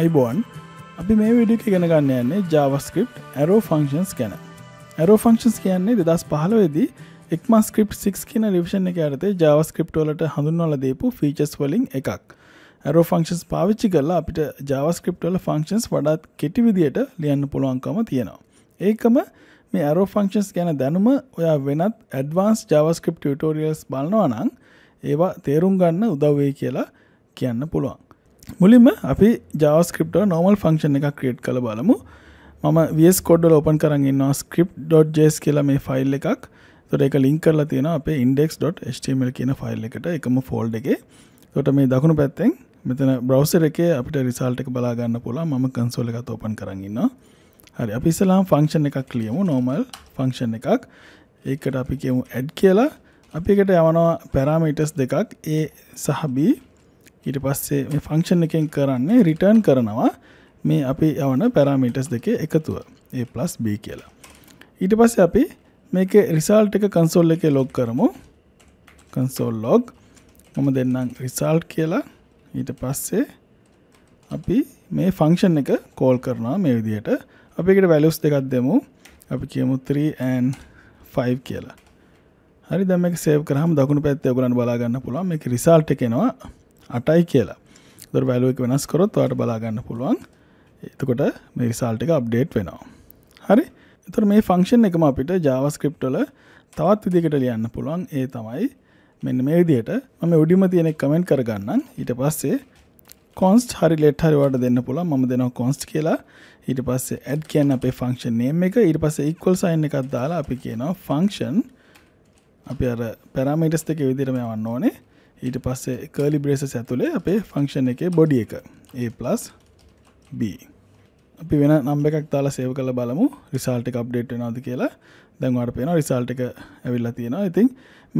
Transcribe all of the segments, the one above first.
අයිබෝන් අපි මේ විඩික ගෙනගන්න යන්නේ ජාවස්ක්‍රප් ඇරෝ ෆංක්ෂන්ස් ගැන ඇරෝ ෆංක්ෂන්ස් කියන්නේ දෙදස් පහලවෙදි එක්ම ස්ක්‍රප් සික් කියන රිවිෂණ එක ඇතේ ජාවස්ක්‍රප්ටෝලට හඳුන්වල දීපු ෆීචස් වලින් එකක් ඇරෝ ෆංක්ෂන්ස් පාවිච්චි කරලා අපිට ජාවස්ක්‍රප්ටල ෆංක්ෂන්ස් වඩාත් කෙටි විදියට ලියන්න පුළුවන්කම තියෙනවා ඒකම මේ ඇරෝ ෆංක්ෂන්ස් ගැන දැනුම ඔයා වෙනත් ඇඩවන්ස් ජාවස්ක්‍රප් ටියටෝරියල්ස් බලනවා නං ඒවා තේරුම් ගන්න උදව්වේ කියලා කියන්න පුළුවන් මුලින්ම අපි ජාස්ක්‍රප්ට නෝමල් ෆංක්ෂන් එක ක්‍රේට් කළ බලමු මම වස් කොඩ්ඩල ඕපන් කරන්නවා ස්ක්‍රප්.ජස් කියලා මේ ෆයිල් එකක් තොට එක ලින් කරලා තියෙන අපේ ඉන්ඩෙක්ස්.html කියන ෆයිල් එකට එකම ෆෝල්ඩ එක තොට මේ දකුණු පැත්තෙන් මෙතන බ්‍රවසර එක අපිට රිසල්ට එක බලාගන්න පුලා ම කන්සෝල එකත් ඕපන් කරන්නවා හරි අපි ඉස්සලාම් ෆංක්ෂන් එකක් ලියමු නෝමල් ෆංක්ෂන් එකක් ඒකට අපි කියමු ඇඩ් කියලා අපිකට යවනවා පැරාමීටස් දෙකක් ඒ සහබී ඊට පස්සේ මේ ෆංක්ෂන් එකෙන් කරන්නේ රිටර්න් කරනවා මේ අපි යවන පැරාමීටස් දෙකේ එකතුව ඒ ප්ලස් B කියලා ඊට පස්සේ අපි මේක රිසල්ට් එක කන්සෝල් එකේ ලොග් කරමු කන්සෝල් ලොග් මම දෙන්නම් රිසල්ට් කියලා ඊට පස්සේ අපි මේ ෆංක්ෂන් එක කෝල් කරනවා මේ විදියට අපි එකට වැලුස් දෙකක් දෙමු අපි කියමු 3 and 5 කියලා හරි දැන් මේක සේව් කරාම දකුණු පැත්තේ ඔයගොල්ලන්ට බලා ගන්න පුළුවන් මේක රිසල්ට් එක එනවා අටයි කියලා දර වැලුවක් වෙනස් කොරොත් වාට බලාගන්න පුළුවන් එතකොට මේ රිසාල්ටික අප්ඩේට් වෙනවා හරි එතුර මේ ෆංක්ෂන් එකම අපිට ජාවස්ක්‍රප්ටල තවත් විදිකට ලියන්න පුළුවන් ඒ තමයි මෙන්න මේ විදියට මම උඩිම තියෙනෙක් කමෙන්ට් කරගන්න ඊට පස්සේ කොන්ස්ට හරි ලෙට් හරිවට දෙන්න පුළ ම දෙනව කොන්ස්ට කියලා ඊට පස්සේ ඇඩ් කියන්න අපේ ෆංක්ෂන් නේම් එක ඊට පස ඉක්වල් සයින් එකත් දාලා අපි කියනවා ෆංක්ෂන් අපි අර පැරාමිටස් දෙක විදිරම යවන්න ඕනේ ඊට පස්සේ කලි බ්‍රේස ඇතුළේ අපේ ෆංක්ෂන් එක බොඩි එක ඒ පලස් B අපි වෙන නම්බ එකක් තාලා සේව කළ බලමු රිසාල්ටි අප්ඩේට් වෙනවාද කියලා දැන්වට පේෙන රිසාල්ට එක ඇවිල්ලා තියෙනවා ඉතින්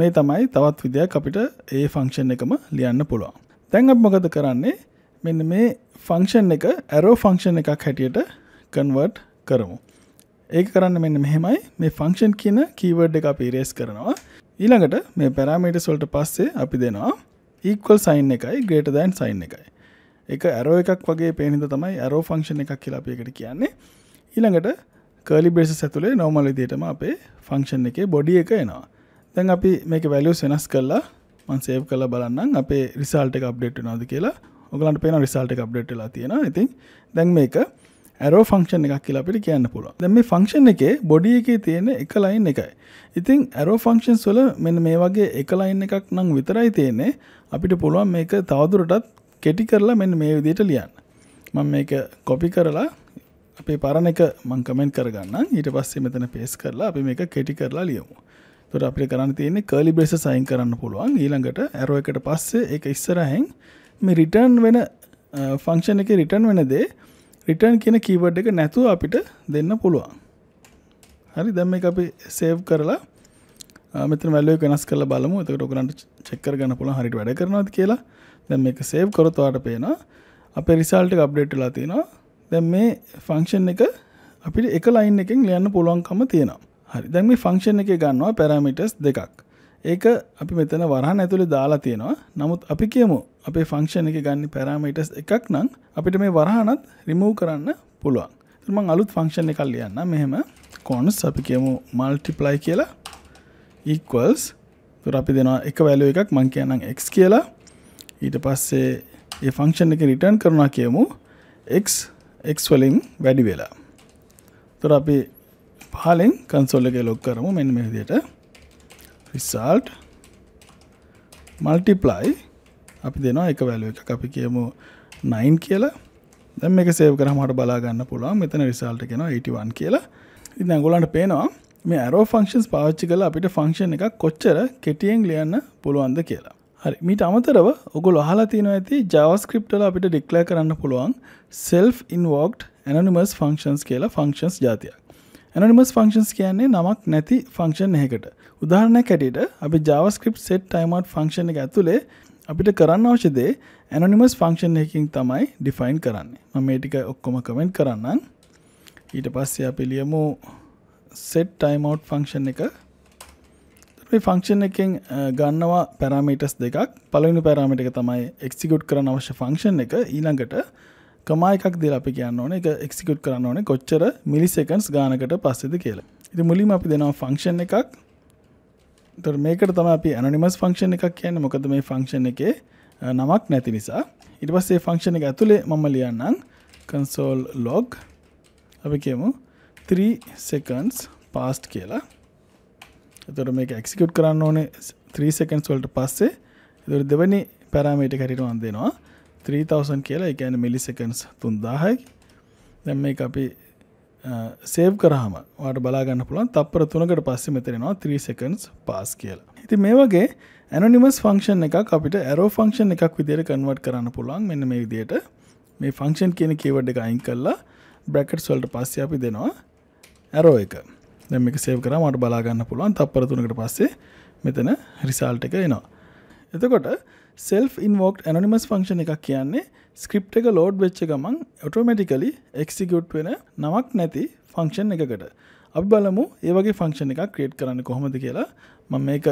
මේ තමයි තවත් විදයක් අපිට ඒ ෆංක්ෂන් එකම ලියන්න පුළුවන් තැන් අප මොකද කරන්නේ මෙන්න මේ ෆංක්ෂන් එක ඇරෝ ෆංක්ෂන් එකක් හැටියට කන්වර්ට් කරමු ඒක කරන්න මෙන්න මෙහෙමයි මේ ෆංක්ෂන් කියන කීවර්ඩ් එක අපි රේස් කරනවා ඊළඟට මේ පැරාමීටස් වලට පස්සේ අපි දෙනවා equal sign එකයි greater than sign එකයි. ඒක arrow එකක් වගේ පේන හින්දා තමයි arrow function එකක් කියලා අපි ඒකට කියන්නේ. ඊළඟට curly braces ඇතුලේ normal විදිහටම අපේ function එකේ body එක එනවා. දැන් අපි මේක values වෙනස් කරලා මම save කරලා බලන්නම් අපේ result එක update වෙනවද කියලා. ඔයගලන්ට පේනවා result එක update වෙලා තියෙනවා. ඉතින් දැන් මේක ඇරෝ ෆංක්ෂන් එකක් කියලා අපිට කියන්න පුළුවන් දැන් මේ ෆංක්ෂන් එකේ බොඩි එකේ තියෙන එක ලයින් එකයි ඉතින් ඇරෝ ෆංක්ෂන්ස් වල මෙන්න මේ වගේ එක ලයින් එකක් නම් විතරයි තියෙන්නේ අපිට පුළුවන් මේක තවදුරටත් කෙටි කරලා මෙන්න මේ විදිහට ලියන්න මම මේක කොපි කරලා අපේ පරණ එක මං කමෙන්ට් කරගන්න ඊට පස්සේ මෙතන පේස් කරලා අපි මේක කෙටි කරලා ලියමු තොට අපි කරන්න තියන්නේ කලි බෙස සයින් කරන්න පුළුවන් ඊළඟට ඇරෝ එකට පස්සේ එක ඉස්සරහෙන් මේ රිටර්න් වෙන ෆංක්ෂන් එක රිටර්න් වෙනදේ රිටර්න් කියන කීවඩ් එක නැතුව අපිට දෙන්න පුළුවන් හරි දැම් එක අපි සේව් කරලා මෙත වැල්ලෝ වෙනස් කල බලමු එතකට ඔකරන්ට චෙක්කර ගන්න පුළන් හරිට වැඩ කරනවාද කියලා දැම් එක සේව් කරොත්වාට පේන අප රිසල්ට අප්ඩේට්ලා තියෙනවා දැම් මේ ෆංක්ෂන් එක අපිට එක ලයින් එකෙන් ලියන්න පුළුවන්කම තියෙනවා හරි දැන් මේ ෆංක්ෂන් එක ගන්නවා පැරමිටස් දෙකක් ඒක අපි මෙතන වරහන් ඇතුළේ දාලා තියෙනවා නමුත් අපි කියමු අපේ ෆංක්ෂණ එක ගන්න පැරාමටස් එකක් නම් අපිට මේ වරහනත් රිමූ කරන්න පුළුවන් තුමන් අලුත් ෆංක්ෂණ එකල් ලියන්න මෙහෙම කොන්ස් අපි කියමු මල්ටිප්ලයි කියලා ඉක්වල්ස් තුර අපි දෙනවා එක වැලුව එකක් මං කියනම් එක් කියලා ඊට පස්සේ ඒ ෆංක්ෂන් එක රිටර්න් කරනා කියමු එක් එක් වලින් වැඩි වෙලා තුර අපි පහලෙන් කන්සොල් එක ලොක් කරමු මෙන්න මෙදියට රිසල්ට් මල්ටිප්ලයි අපි දෙනවා එක වැලුව එක අපි කියමු නයින් කියලා දැම් එක සේව කරහමට බලාගන්න පුළුවන් මෙතන රිසල්ට කෙන 81 කියලා ඉතින් ඇගොලන්ට පේනවා මේ ඇරෝ ෆංක්ෂන්ස් පාච්චි කල අපිට ෆංක්ෂන් එක කොච්චර කෙටියෙන් ලියන්න පුළුවන්ද කියලා හරි මීට අමතරව ඔගොල් අහලා තියෙන ඇති ජාවස්ක්‍රප්ටල අපිට ඩික්ලය කරන්න පුළුවන් සෙල් ඉන්වෝක්ඩ් ඇනනිමස් ෆංක්ෂන්ස් කියලා ෆංක්ෂන්ස් ජාතියක් ඇනනිමස් ෆංක්ෂන්ස් කියන්නේ නමක් නැති ෆංක්ෂන් එහකට උදාහරණ කැටියට අපි ජාවස්ක්‍රප් සෙට් ටයිමට් ෆංක්ෂණ එක ඇතුළේ අපිට කරන්න අවශ්‍යදේ ඇනොනිමස් ෆංක්ෂන් එකින් තමයි ඩිෆයින් කරන්නේ ම මේ ටික ඔක්කොම කමෙන්ට් කරන්න ඊට පස්සේ අපි ලියමු සෙට් ටයිමවට් ෆංක්ෂන් එක ෆංක්ෂන් එකෙන් ගන්නවා පැරාමීටස් දෙකක් පලවිනි පැරාමිට එක තමයි එක්සිකුට් කරන අවශ්‍ය ෆංක්ෂන් එක ඊළඟට කමා එකක් දෙලා අපි කියන්න ඕන එක එක්සිකුට් කරන්න ඕනේ කොච්චර මිලිසකන්ස් ගානකට පස්සෙද කියලා ඉති මුලින් අපි දෙනවා ෆංක්ෂන් එකක් තොට මේකට තම අපි ඇනනිමස් ෆංක්ෂණ එකක් කියන්න මොකද මේ ෆංක්ෂණ එක නමක් නැති නිසා ඉට පස්සේ ෆංක්ෂණ එක ඇතුළේ මම ලියන්නම් කන්සෝල් ලොග් අපි කියමු 3 සකන්ස් පාස්ට් කියලා එතොට මේක එක්සිකුට් කරන්න ඕනේ 3 සකන්ස් වලට පස්සේ එතුර දෙවැනි පැරාමේට කරිටවන් දෙනවා 3000 කියලා එකන මිලිසකන්ස් තුන්දාහයි දැම් මේ අපි සේව් කරහම වාට බලාගන්න පුළන් තපර තුනකට පස්ස මෙතරෙනවා 3 seconds පාස් කියලා. ඉති මේ වගේ ඇනොනිමස් ෆංක්ෂන් එකක් අපිට ඇරෝ ෆංක්ෂන් එකක් විදියට කන්වට් කරන්න පුළුවන් මෙන්න මේ විදියට මේ ෆංක්ෂන් කියන කීවඩ් එක අයින් කරලා බ්‍රැකට්ස් වලට පස්සේ අපි දෙනවා ඇරෝ එක. දැන් මේක සේව් කරාම අපට බලා ගන්න පුළුවන් තප්පර 3කට පස්සේ මෙතන රිසල්ට් එක එනවා. එතකොට self invoked anonymous function එකක් කියන්නේ ස්ක්‍රප් එක ලෝඩ් වෙච්ච ගමන් ඔටෝමටිකලි එක්සිකුට් වෙන නමක් නැති ෆංක්ෂන් එකකට අපි බලමු ඒවගේ ෆංක්ෂණ එක ක්‍රේට් කරන්න කොහොමද කියලා මම මේක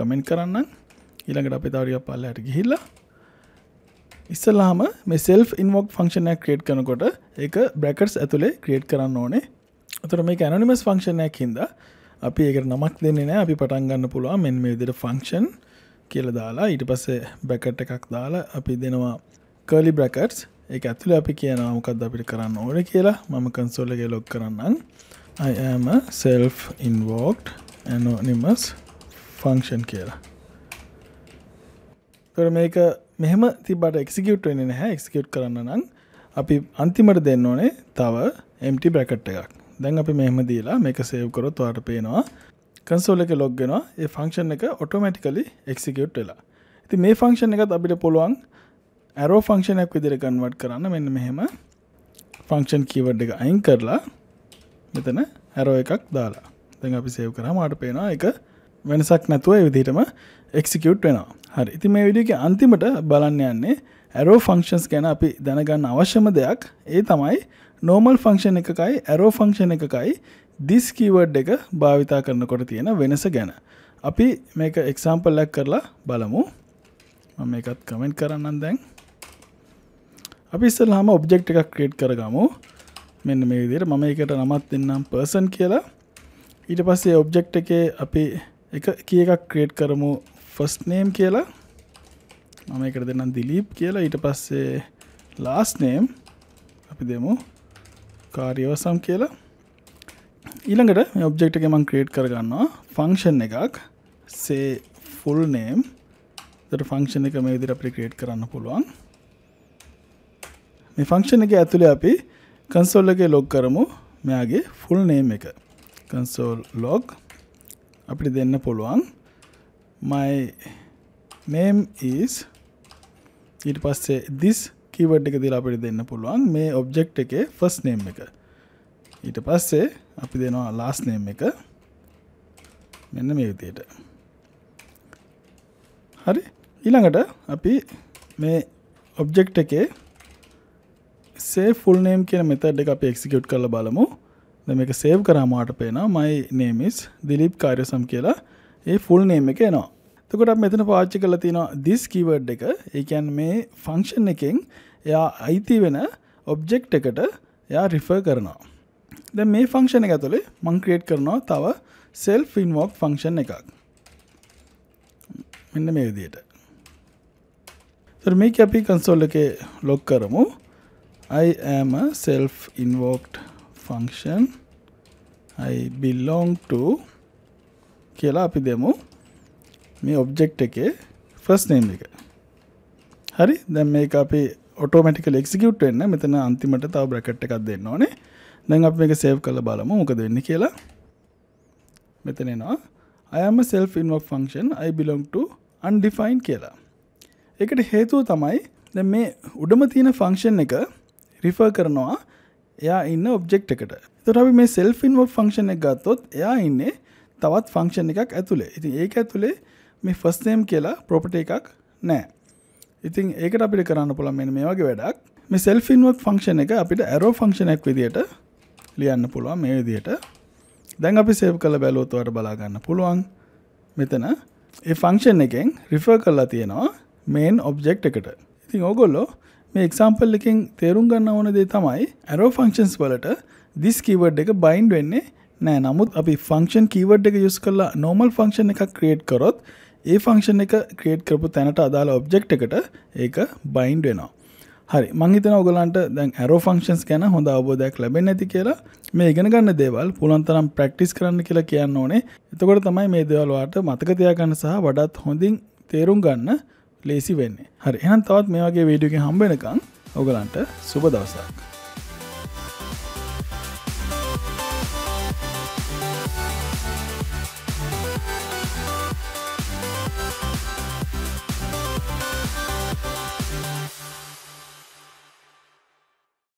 කමෙන්ට් කරන්න ඊළඟට අපි තවරිය පල්ලට ගිහිල්ලා ඉස්සල්ලාම මේ සෙල් ඉන්වෝක් ෆංක්ෂනයක් ක්‍රේට් කනකොට එක බ්‍රකටස් ඇතුළේ ක්‍රේට් කරන්න ඕනේ අතර මේ ඇනනිමස් ෆංක්ෂණයක් හිද අපි ඒක නමක් දෙන්නේ නෑ අපි පටන්ගන්න පුළුවන් මෙන් මේ විදිට ෆංක්ෂන් කියල දාලා ඊට පස්සේ බැකට් එකක් දාලා අපි දෙනවා කලි බ්‍රකට්ස් එක ඇතුළ අපි කියනමකද අපිට කරන්න ඕන කියලා මම කන්සෝලගේ ලොක් කරන්න අයම සෙල් ඉන්වෝක්් ඇනෝනිමස් ෆංක්ෂන් කියලා තොර මේක මෙහම තිබට එක්සිකට වෙන නැහැ එක්ස්කට කරන්න නම් අපි අන්තිමට දෙන්න ඕනේ තව එම්ටි බ්‍රකට් එකක් දැන් අපි මෙහම දීලා මේක සේව්කරොත් වාට පේනවා කන්සෝල එක ලොග්ගෙනවා ඒ ෆංක්ෂන් එක ඔටෝමැටිකලි එක්සිකට වෙලා ඇති මේ ෆංක්ෂන් එකත් අපිට පුළුවන් ඇරෝ ෆංක්ෂනක් විදිර කන්වට් කරන්න මෙන්න මෙහෙම ෆංක්ෂන් කීවඩ් එක අයින් කරලා මෙතන ඇරෝ එකක් දාලා දැන් අපි සේව් කරා මාට පේනවා එක වෙනසක් නැතුව විදිහටම එක්සිකියුට් වෙනවා හරි ඉති මේ විඩියක අන්තිමට බලන්න යන්නේ ඇරෝ ෆංක්ෂන්ස් ගැන අපි දැනගන්න අවශ්‍යම දෙයක් ඒ තමයි නෝමල් ෆංක්ෂන් එකකයි ඇරෝ ෆංක්ෂන් එකකයි දිස් කීවඩ් එක භාවිතා කරනකොට තියෙන වෙනස ගැන අපි මේක එක්සාම්පල්ලක් කරලා බලමු මම එකත් කමෙන්ට් කරන්න දැන් අපිස්සල් හම ඔබ්ෙක්් එකක් ක්‍රේට් කරගමු මෙන්න මේ විදිර මම එකට නමත් දෙන්නම් පර්සන් කියලා ඊට පස්සේ ඔබ්ජෙක්් එක අපි එක කිය එකක් ක්‍රේට් කරමු ෆස් නේම් කියලා මම එකට දෙන්නම් දිලීප් කියලා ඊට පස්සේ ලාස් නේම් අපි දෙමු කාරියවසම් කියලා ඊළඟට ඔබ්ෙක්් එක මං ක්‍රේට් කරගන්නවා ෆංක්ෂන් එකක් සේ ෆුල් නේම් ට ෆංක්ෂණ එක මේ විදිර අපි ක්‍රේට් කරන්න පුළුවන් මේ ෆංක්ෂන් එක ඇතුලේ අපි කන්සෝල් එකේ log කරමු මෙයාගේ full name එක. console log අපිට දෙන්න පුළුවන් my name is ඊට පස්සේ this keyword එක දීලා අපිට දෙන්න පුළුවන් මේ object එකේ first name එක. ඊට පස්සේ අපි දෙනවා last name එක. මෙන්න මේ විදියට. හරි ඊළඟට අපි මේ object එකේ සේ ෆුල්නේම් කියන මෙතඩ් එක අප එක්සිකුට් කළ බලමු මේක සේව් කරාමාට පේනවා මයි නේමිස් දිලිප් කාරයසම් කියලා ඒ ෆුල් නේම එක නවා තකොට මෙතන පාච්චි කල තිනවා දිස් කීවඩ් එක ඒකැන් මේ ෆංක්ෂන් එකෙන් එයා අයිති වෙන ඔබ්ජෙක්් එකට එයා රිෆර් කරනවා ද මේ ෆංක්ෂණ එක ඇතුළේ මංක්‍රියට් කරනවා තව සෙල් ෆින්වෝක් ෆංක්ෂන් එකක් මෙන්න මේ විදියට මේ අපි කන්සෝල් එක ලොක් කරමු I am a self-invoked function. I belong to කියලා අපි දෙමු මේ ඔබ්ජෙක්් එකේ ෆස් නේම් එක හරි දැම් මේ අපි ඔටෝමටික ලෙක්සිකුට් වෙන්න මෙතන අන්තිමට තව බ්‍රකට් එකක් දෙන්න ඕනේ දැන් අප එක සේව් කළ බලම මොකද වෙන්න කියලා මෙතනෙනවා අයම සෙල් ඉන්වක් ෆංක්ෂන් අයි බිලොන්ටු අන්ඩිෆයින් කියලා එකට හේතුව තමයි දැ මේ උඩම තියෙන ෆංක්ෂන් එක රිෆර් කරනවා එයා ඉන්න ඔබ්ෙක්් එකට තුරබි මේ සෙල්ෆින් ෆංක්ෂණ එක ගත්තොත් එයා ඉන්නේ තවත් ෆංක්ෂණ එකක් ඇතුළේ ඉතින් ඒක ඇතුළේ මේ ෆස්නේම් කියලා ප්‍රොපට එකක් නෑ ඉතින් ඒකට අපිට කරන්න පුළන් මෙ මේ වගේ වැඩක් මේ සෙල්ෆින්වක් ෆංක්ෂණ එක අපිට ඇරෝ ෆංක්ෂණයක් විදියට ලියන්න පුළුවන් මේ විදියට දැන් අපි සේව් කළ බැලෝතුවට බලාගන්න පුළුවන් මෙතන ඒ ෆංක්ෂන් එකෙන් රිෆර් කරලා තියෙනවා මේන් ඔබ්ෙක්් එකට ඉතින් ඕගොල්ලෝ මේ එක්සාම්පල් එකෙන් තේරුම් ගන්න ඕන දේ තමයි ඇරෝ ෆංක්ෂන්ස් වලට this keyword එක bind වෙන්නේ නෑ නමුත් අපි function keyword එක use කරලා normal function එකක් create කරොත් ඒ function එක create කරපු තැනට අදාළ object එකට ඒක bind වෙනවා. හරි මං හිතන ඔයගලන්ට දැන් arrow functions ගැන හොඳ අවබෝධයක් ලැබෙන්නේ නැති කියලා මේ ඉගෙන ගන්න දේවල් පුළුවන් තරම් practice කරන්න කියලා කියන්න ඕනේ. එතකොට තමයි මේ දේවල් වලට මතක තියාගන්න සහ වඩාත් හොඳින් තේරුම් ගන්න ලේසි වෙන්නේ හරි එහන් තවත් මේ වගේ වීඩියෝගෙන් හම්බෙනකං ඔගලන්ට සුබ දවසක්